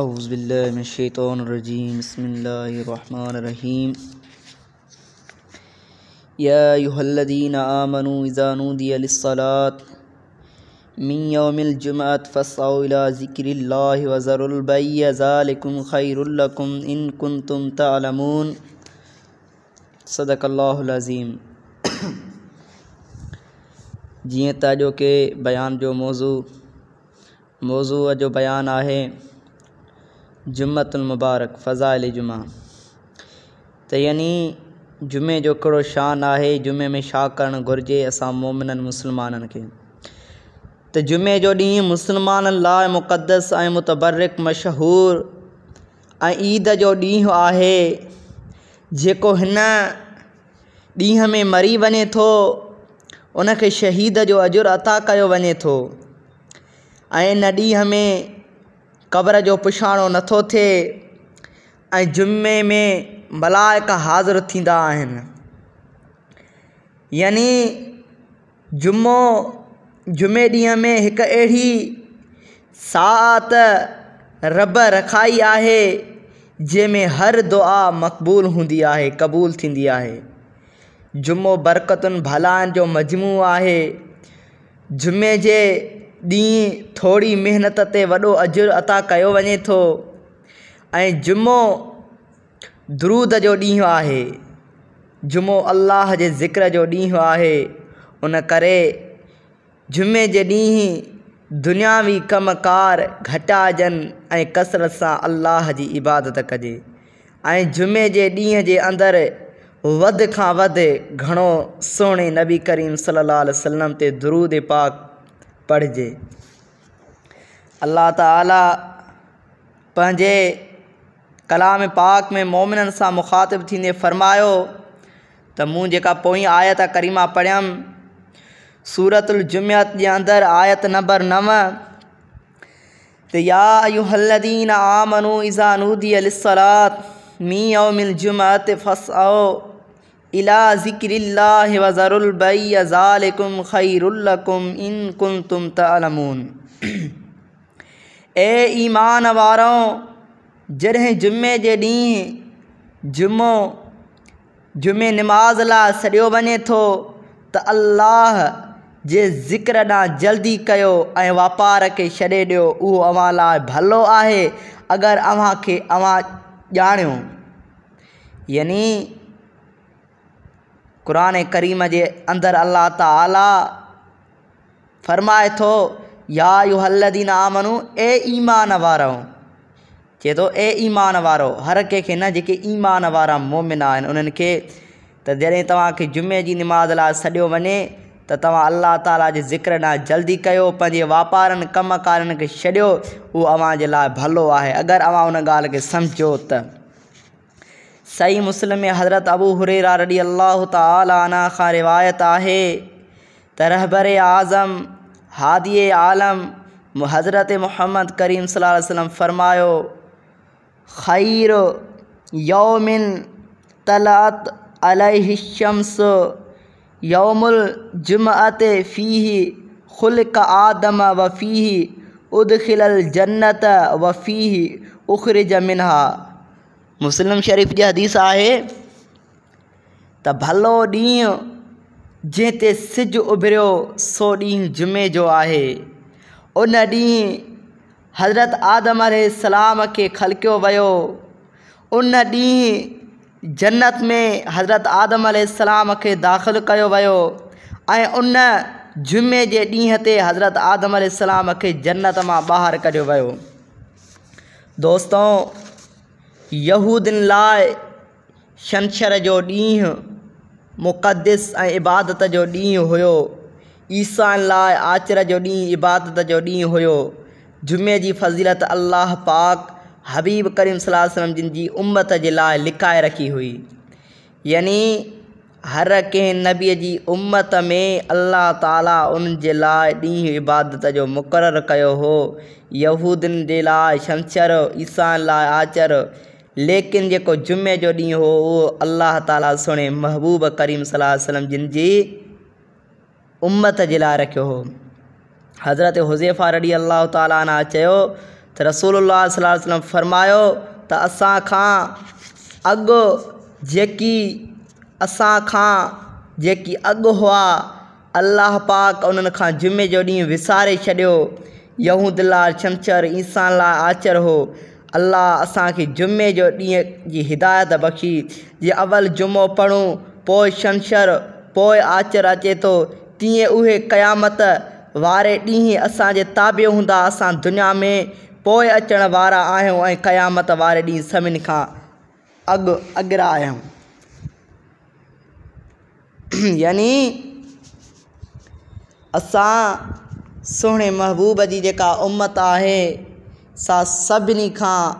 अउज़बिल्लिनशैतरजीम बसमीम याहल्लिन आमनु इज़ानुदियालात मियामिलजुमत फ़साउला ज़िक्रिल्ला वज़रुलबैज़ालकुम इन कुन तुम तमून सदकल्लाज़ीम जीअं त अॼोके बयान जो मौज़ू मौज़ू जो बयानु आहे जुम्मतुलमुबारक फ़ज़ाइल जुमा त यानी जुमे जो हिकिड़ो शान है जुमे में छा घुर्जे घुरिजे मोमिन मुसलमान मुस्लमाननि खे जुमे जो ॾींहुं मुस्लमाननि लाइ मुक़दस ऐं मुतबरक मशहूर ऐं ईद जो ॾींहुं आहे जेको हिन में मरी वञे थो उनखे शहीद जो अजुर अता वने तो थो ऐं इन में क़ब्र जो पुछाणो नथो थिए ऐं जुमे में मलाइक हाज़िर थींदा आहिनि यानी जुमो जुमे ॾींहं में हिकु अहिड़ी सात रब रखाई आहे जंहिंमें हर दुआ मक़बूल हूंदी आहे क़बूल थींदी आहे जुमो बरक़तुनि भलाइनि जो मज़मू आहे जुमे जे ॾींहुं थोरी महिनत ते वॾो अजरु अता कयो वञे थो ऐं जुमो दुरूद जो ॾींहुं आहे जुमो अलाह जे ज़िक्र जो ॾींहुं आहे उन करे जुमे जे ॾींहुं दुनियावी कमुकारु घटाइजनि ऐं कसरत सां अल्लाह जी इबादत कजे ऐं जुमे जे ॾींहं जे अंदरि वधि खां वधि घणो सोणे नबी करीम सलाहु वसलम ते दुरूद पाक पढ़जे अल्लाह ताला पंहिंजे कलाम पाक में मोमिन से मुखातिब थी फरमा तो मूं जेका पोईं आयत करीमा पढ़ियमि सूरत उल जुमियत के अंदर आयत नंबर नव तो या अयूहल्लदीन आमनू इज़ानूदी अलसलात मी ओ मिल जुमत फ़स इला ज़िक्रिल्लाह वज़रुलबई ज़ालकुम खैरुल्लकुम इन कुन तुम ए ईमान वारों जरह जुम्मे जे ॾींहुं जुमो जुमे नमाज़ ला सॾियो वञे थो त अल्लाह जे ज़िक्र ॾांहुं जल्दी कयो ऐं वापार खे छॾे ॾियो उहो अवां भलो आहे अगर अव्हां खे अवां ॼाणियो यानी क़ुरान करीम के अंदर अल्लाह ताला फरमाए तो या युहल्लदीन आमनू ए ईमान वारो चे तो ए ईमान वारो हर कंखे न जेके ईमान वारा मोमिन उन जैसे खे जुमे की निमाज़ ला सॾियो वञे तो तव्हां अलाह ताला जे ज़िक्र ना जल्दी कयो पंहिंजे व्यापार कमकारनि खे छॾियो उहो भलो है अगर अव उन गाल खे सम्झो त सही मुस्लिम में हज़रत अबू हुरेरा रडी अल्लाह तला ख़ा रिवायत है तरहबर आज़म हादिय आलम हज़रत मोहम्मद करीम वसल्लम फ़रमायो खैर यौमिन तलात अलहशम्स यौमुल जुमअत फ़ी खुल का आदम वफ़ी उदखिल जन्नत वफ़ी उखर जमिनहा मुस्लिम शरीफ़ जी हदीस है त भलो ॾींहुं जंहिं सिज उभर सो ॾींहुं जुमे जो है उन ॾींहुं हज़रत आदम सलाम के खलको वो उन ॾींहुं जन्नत में हज़रत आदम सलाम के दाख़िल वो उन जुमे के ॾींहं ते हज़रत आदम सलाम के जन्नत में बाहर कर दोस्तों यूदीन लाइ छंछर जो ॾींहुं मुक़दस ऐं इबादत जो ॾींहुं हुयो ईसान लाइ आचर जो ॾींहुं इबादत जो ॾींहुं हुयो जुमे जी फज़ीलत अलाह पाक हबीब करीम सलाह जिन जी उमत जे लाइ लिकाए रखी हुई यानी हर कंहिं नबीअ जी उमत में अलाह ताला उन जे लाइ ॾींहुं इबादत जो मुक़ररु कयो हो यहूदियुनि जे लाइ छंछरु ईसान लाइ आचरु लेकिन जो जुमे जो ॾींहुं हो उहो ताला सुहिणे महबूब करीम सलाहु वसलम जिन जी उम्मत जे लाइ रखियो हो हज़रत हुज़ैफ़ा रड़ी अल्लाह ताला रसूल सलम फ़रमायो त असां खां अॻु जेकी असां खां जेकी अॻु हुआ अल्लाह पाक उन जुमे जो ॾींहुं विसारे छॾियो यहूद छंछर ईसा ला आचर हो अलाह असांखे जुमे जो ॾींहं की हिदायत बख़्शी जीअं अवल जुमो पढ़ूं पोइ शमशर पोइ आचर अचे तो तीं उ क़यामत वारे ॾींहुं असांजे ताबे हूंदा असां दुनिया में पोए अचण वारा आहियूं क़यामत वारे ॾींहुं सभिनि खां अॻु अॻिरा आहियूं यानी असां सुहिणे महबूब जी जेका उमत आहे सां सभिनी खां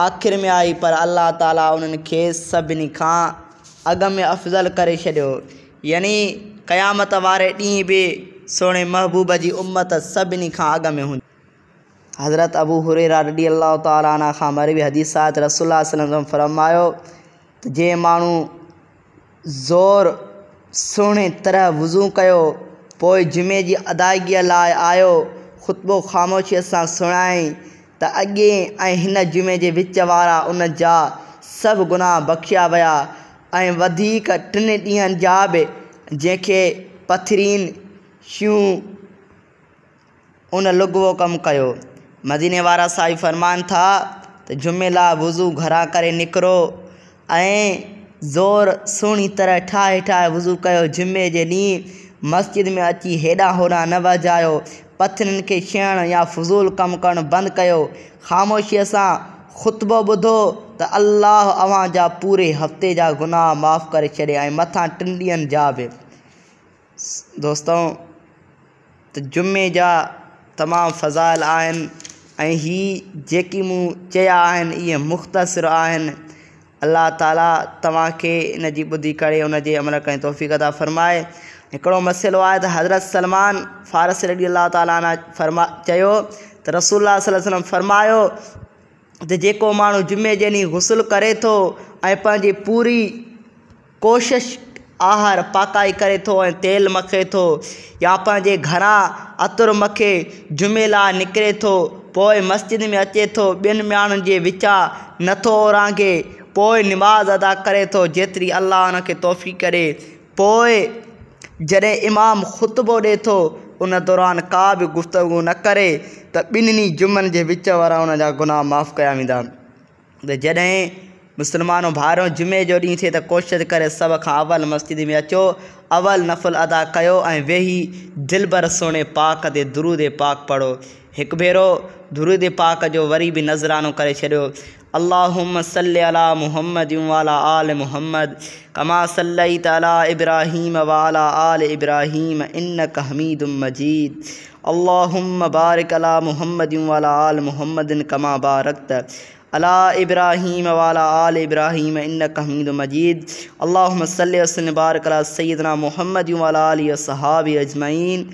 आख़िरि में आई पर अलाह ताला उन्हनि खे सभिनी खां अॻु में अफ़ज़ल करे छॾियो यानी क़यामत वारे ॾींहुं बि सोणे महबूब जी उमत सभिनी खां अॻु में हूंदी हज़रत अबू हुरेरा रडी अलाह ताला खां मरबी हदीसात रसोल फरमायो त जीअं माण्हू ज़ोर सुहिणे तरह वुज़ू कयो पोइ जुमे जी अदायगीअ लाइ आयो ख़ुतबो ख़ामोशीअ सां सुणाई त अगे ऐं हिन जुमे जे विच वारा उन जा सभु गुनाह बख़्शिया विया ऐं वधीक टिनि ॾींहंनि जा बि जंहिंखे पथरीन शयूं उन लुगवो कमु कयो मदीने वारा साई फ़रमान था त जुमे लाइ वज़ू घरां करे निकिरो ऐं ज़ोर सुहिणी तरह ठाहे ठाहे वज़ू कयो जुमे जे ॾींहुं मस्जिद में अची हेॾां होॾां न वॼायो पथरन के छण या फज़ूल कम कर बंद कयो ख़ामोशीअ सां ख़ुतबो ॿुधो तो अल्लाह अव्हां जा पूरे हफ़्ते जा गुनाह माफ़ कर छॾिया ऐं मथां टिनि ॾींहंनि जा बि दोस्तो त जुमे जा तमामु फ़ज़ाइल आहिनि ऐं हीअ जेकी चया आहिनि इहे मुख़्तसिर आहिनि अलाह ताला तव्हांखे इन बुधी ॿुधी करे उन जे अमल करणु तौफ़ीक़ अदा फ़रमाए हिकिड़ो मसलो आए तो हज़रत सलमान फारस रडी अल्लाह तला फरमा तो रसूल वसलम फरमायो त जेको जुमे जी गुसल करे तो पूरी कोशिश आहार पाकई करे तो तेल मखे तो या घर अतुर मखे जुमे ला निकरे तो मस्जिद में अचे तो बिन मान के विचा नो रांगे नमाज़ अदा करे तो जी अल्लाह हुनखे तोहफ़ी करे जॾहिं इमाम ख़ुतबो ॾिए थो उन दौरान का बि गुफ़्तगु न करे त ॿिन्हिनि जुमनि जे विच वारा उन जा गुनाह माफ़ु कया वेंदा त जॾहिं मुसलमान भाहिरों जुमे जो ॾींहुं थिए त कोशिशि करे सभ खां अवल मस्जिद में अचो अवल नफ़ुल अदा कयो ऐं वेही दिल भर सुहिणे पाक ते धुरूदे पाक पढ़ो हिकु भेरो धुरूदे पाक जो वरी बि नज़रानो करे छॾियो अल्लाम अला महमद वाला आल महमद कमा सल्लई तला इब्राहीम वाला आल इब्राहीम इन हमीद मजीद अल्लाम मोहम्मद वाला आल महमद कमा बारकत अला इब्राहीम वाला आल इब्राहिम इन हमीद मजीद अल्लाम सल वसम बारक सैदना महमद वाला आल सहाब अजमैन